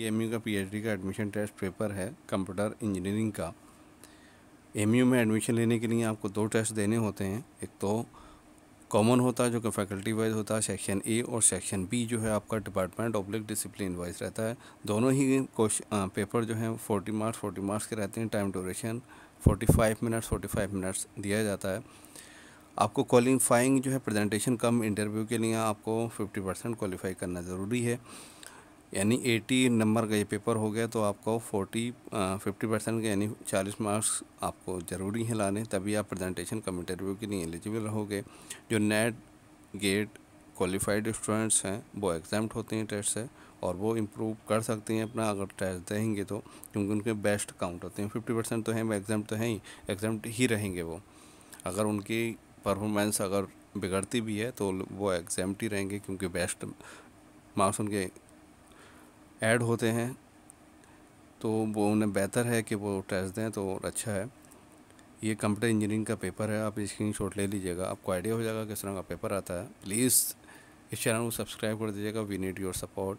M का PhD का admission test paper है कंप्यूटर इंजीनियरिंग का एम में एडमिशन लेने के लिए आपको दो टेस्ट देने होते हैं एक तो कॉमन होता है जो कि फैकल्टी वाइज होता है सेक्शन ए और सेक्शन बी जो है आपका डिपार्टमेंट ऑब्लिक डिसिप्लिन वाइज रहता है दोनों ही क्वेश्चन पेपर जो है फोर्टी मार्क्स फोर्टी मार्क्स के रहते हैं time duration forty five minutes forty five minutes दिया जाता है आपको क्वालिफाइंग जो है प्रेजेंटेशन कम इंटरव्यू के लिए आपको फिफ्टी परसेंट क्वालिफाई करना ज़रूरी है यानी 80 नंबर का ये पेपर हो गया तो आपको 40 फिफ्टी परसेंट यानी 40 मार्क्स आपको ज़रूरी हैं लाने तभी आप प्रेजेंटेशन कम इंटरव्यू के लिए एलिजिबल रहोगे जो नेट गेट क्वालिफाइड स्टूडेंट्स हैं वो एग्जाम होते हैं टेस्ट से और वो इम्प्रूव कर सकते हैं अपना अगर टेस्ट देंगे तो क्योंकि उनके बेस्ट काउंट होते हैं फिफ्टी परसेंट तो हैं एग्ज़ाम तो हैं ही एग्ज़ाम ही रहेंगे वो अगर उनकी परफॉर्मेंस अगर बिगड़ती भी है तो वो एग्जाम ही रहेंगे क्योंकि बेस्ट मार्क्स उनके ऐड होते हैं तो वो उन्हें बेहतर है कि वो टेस्ट दें तो अच्छा है ये कंप्यूटर इंजीनियरिंग का पेपर है आप स्क्रीन शॉट ले लीजिएगा आपको आइडिया हो जाएगा किस तरह का पेपर आता है प्लीज़ इस चैनल को सब्सक्राइब कर दीजिएगा वी नीड योर सपोर्ट